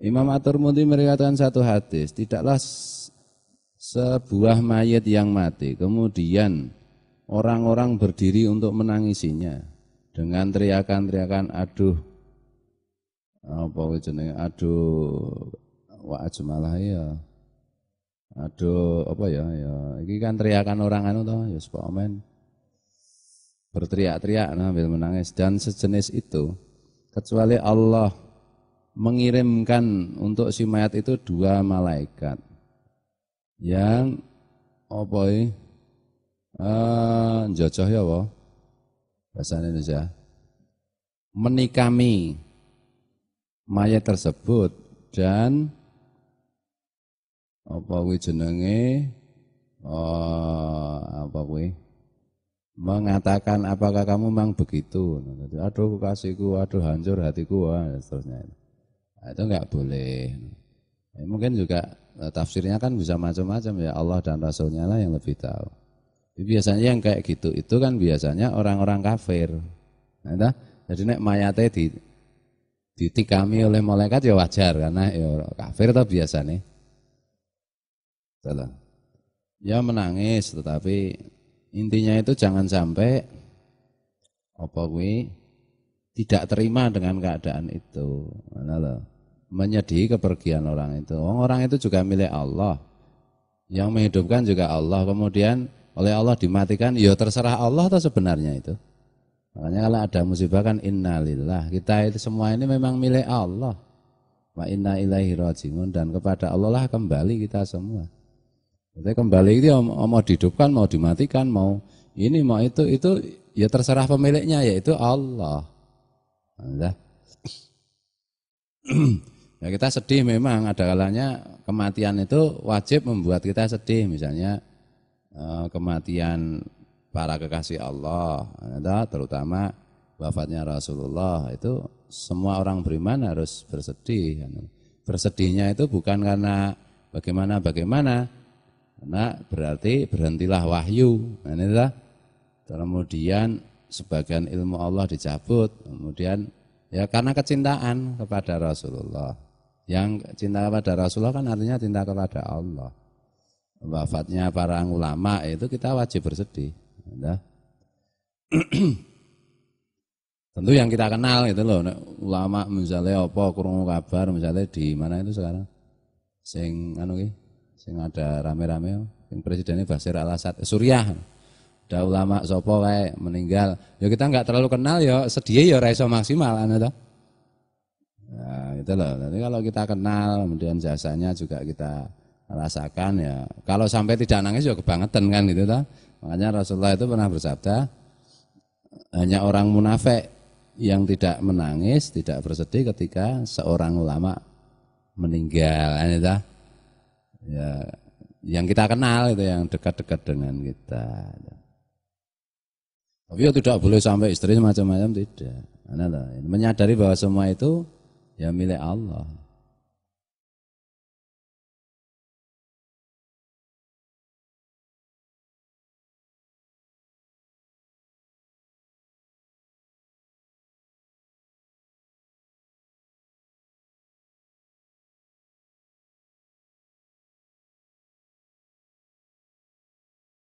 Imam Atur tirmidzi meriwayatkan satu hadis, tidaklah sebuah mayat yang mati kemudian orang-orang berdiri untuk menangisinya dengan teriakan-teriakan aduh apa jenenge aduh wa ajmalah ya aduh apa ya ya iki kan teriakan orang anu toh ya yes, men berteriak-teriak nah, menangis dan sejenis itu kecuali Allah mengirimkan untuk si mayat itu dua malaikat yang apa eh uh, jocoh ya wo bahasa Indonesia menikami mayat tersebut dan apa kuwi jenenge oh, apa kuwi mengatakan apakah kamu memang begitu aduh kasihku aduh hancur hatiku wah, dan seterusnya Nah, itu enggak boleh. Ya, mungkin juga eh, tafsirnya kan bisa macam-macam ya Allah dan Rasulnya lah yang lebih tahu. biasanya yang kayak gitu itu kan biasanya orang-orang kafir. Nah, jadi nek mayate di ditikami oleh malaikat ya wajar karena ya kafir tuh biasa nih. Ya menangis tetapi intinya itu jangan sampai apa kuwi tidak terima dengan keadaan itu. Mana kepergian orang itu. Orang itu juga milik Allah. Yang menghidupkan juga Allah. Kemudian oleh Allah dimatikan, ya terserah Allah atau sebenarnya itu. Makanya kalau ada musibah kan innalillah. Kita itu semua ini memang milik Allah. Wa inna ilaihi rajiun dan kepada Allah lah kembali kita semua. Jadi kembali itu ya mau dihidupkan, mau dimatikan, mau ini mau itu itu ya terserah pemiliknya yaitu Allah. ya kita sedih memang ada kalanya kematian itu wajib membuat kita sedih misalnya eh, kematian para kekasih Allah ya, terutama wafatnya Rasulullah itu semua orang beriman harus bersedih ya. bersedihnya itu bukan karena bagaimana bagaimana karena berarti berhentilah wahyu ya, inilah kemudian sebagian ilmu Allah dicabut kemudian Ya karena kecintaan kepada Rasulullah. Yang cinta kepada Rasulullah kan artinya cinta kepada Allah. Wafatnya para ulama itu kita wajib bersedih. Ya. Tentu yang kita kenal itu loh, ulama misalnya apa kurung kabar misalnya di mana itu sekarang? Sing anu sing ada rame-rame, sing presidennya Basir Al Asad, Suriah ada ulama sopo kayak meninggal ya kita nggak terlalu kenal ya sedih ya raiso maksimal anda tuh, nah, ya itu loh nanti kalau kita kenal kemudian jasanya juga kita rasakan ya kalau sampai tidak nangis ya kebangetan kan gitu tuh makanya Rasulullah itu pernah bersabda hanya orang munafik yang tidak menangis tidak bersedih ketika seorang ulama meninggal kan gitu ya yang kita kenal itu yang dekat-dekat dengan kita. Tapi ya tidak boleh sampai istri macam-macam tidak. Nah, nah, nah. menyadari bahwa semua itu ya milik Allah.